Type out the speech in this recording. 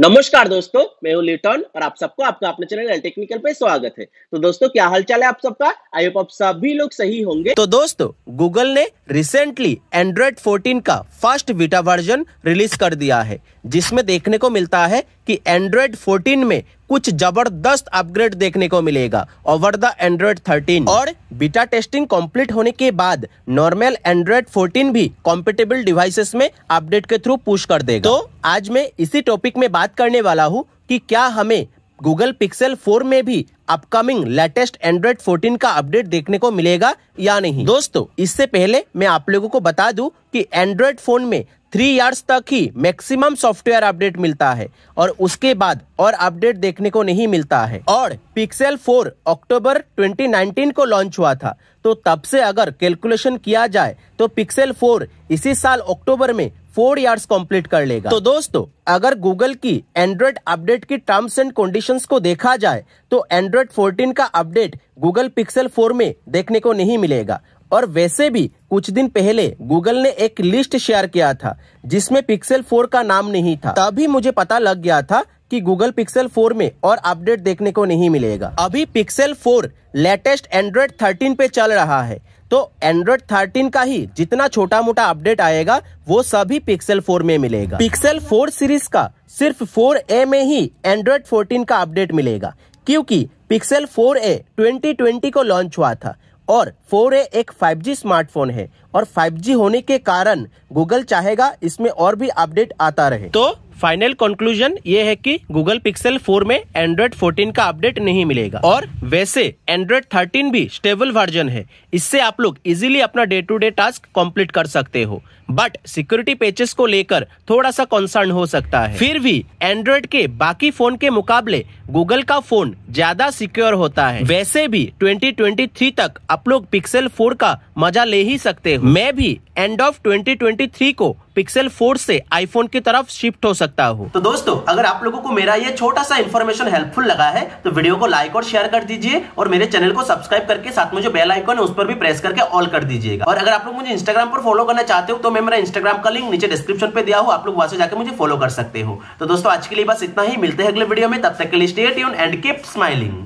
नमस्कार दोस्तों मैं हूं लिटन और आप सबको आपका अपने चैनल एल टेक्निकल पे स्वागत है तो दोस्तों क्या हालचाल है आप सबका आई होप आप सभी लोग सही होंगे तो दोस्तों गूगल ने रिसेंटली एंड्रॉइड 14 का फर्स्ट बीटा वर्जन रिलीज कर दिया है जिसमें देखने को मिलता है कि एंड्रॉइड 14 में कुछ जबरदस्त अपग्रेड देखने को मिलेगा ओवर द एंड्रॉइड 13 और बीटा टेस्टिंग कंप्लीट होने के बाद नॉर्मल एंड्रॉइड 14 भी कॉम्पिटेबल डिवाइसेस में अपडेट के थ्रू पुश कर देगा तो आज मैं इसी टॉपिक में बात करने वाला हूँ कि क्या हमें गूगल पिक्सल 4 में भी अपकमिंग लेटेस्ट एंड्रॉइड 14 का अपडेट देखने को मिलेगा या नहीं दोस्तों इससे पहले मैं आप लोगों को बता दूं कि एंड्रॉइड फोन में थ्री ईयर्स तक ही मैक्सिमम सॉफ्टवेयर अपडेट मिलता है और उसके बाद और अपडेट देखने को नहीं मिलता है और पिक्सेल 4 अक्टूबर 2019 को लॉन्च हुआ था तो तब से अगर कैलकुलेशन किया जाए तो पिक्सेल 4 इसी साल अक्टूबर में फोर ईयर्स कंप्लीट कर लेगा तो दोस्तों अगर गूगल की एंड्रॉइड अपडेट की टर्म्स एंड कंडीशंस को देखा जाए तो एंड्रॉइड 14 का अपडेट गूगल पिक्सल 4 में देखने को नहीं मिलेगा और वैसे भी कुछ दिन पहले गूगल ने एक लिस्ट शेयर किया था जिसमें पिक्सल 4 का नाम नहीं था तभी मुझे पता लग गया था कि गूगल पिक्सल 4 में और अपडेट देखने को नहीं मिलेगा अभी पिक्सल 4 लेटेस्ट एंड्रॉइड 13 पे चल रहा है तो एंड्रॉइड 13 का ही जितना छोटा मोटा अपडेट आएगा वो सभी पिक्सल 4 में मिलेगा पिक्सल 4 सीरीज का सिर्फ 4A में ही एंड्रॉयड 14 का अपडेट मिलेगा क्योंकि पिक्सल 4A 2020 को लॉन्च हुआ था और 4A एक 5G स्मार्टफोन है और 5G होने के कारण गूगल चाहेगा इसमें और भी अपडेट आता रहे तो फाइनल कंक्लूजन ये है कि गूगल पिक्सल 4 में एंड्रॉइड 14 का अपडेट नहीं मिलेगा और वैसे एंड्रॉइड 13 भी स्टेबल वर्जन है इससे आप लोग इजीली अपना day to day task complete कर सकते हो बट सिक्योरिटी पेचेस को लेकर थोड़ा सा कंसर्न हो सकता है फिर भी एंड्रॉइड के बाकी फोन के मुकाबले गूगल का फोन ज्यादा सिक्योर होता है वैसे भी 2023 तक आप लोग पिक्सल 4 का मजा ले ही सकते हो मैं भी एंड ऑफ 2023 को पिक्सल 4 से आईफोन की तरफ शिफ्ट हो सकता हो तो दोस्तों अगर आप लोगों को मेरा ये छोटा सा इन्फॉर्मेशन हेल्पफुल लगा है तो वीडियो को लाइक और शेयर कर दीजिए और मेरे चैनल को सब्सक्राइब करके साथ में जो बेल आइकन है उस पर भी प्रेस करके ऑल कर दीजिएगा और अगर आप लोग मुझे इंस्टाग्राम पर फॉलो करना चाहते हो तो मैं मेरा इंस्टाग्राम का लिंक नीचे डिस्क्रिप्शन पे दिया हूँ आप लोग वहां से जाकर मुझे फॉलो कर सकते हो तो दोस्तों आज के लिए बस इतना ही मिलते हैं अगले वीडियो में तब तक के लिए स्टेट एंड कीप स्माइलिंग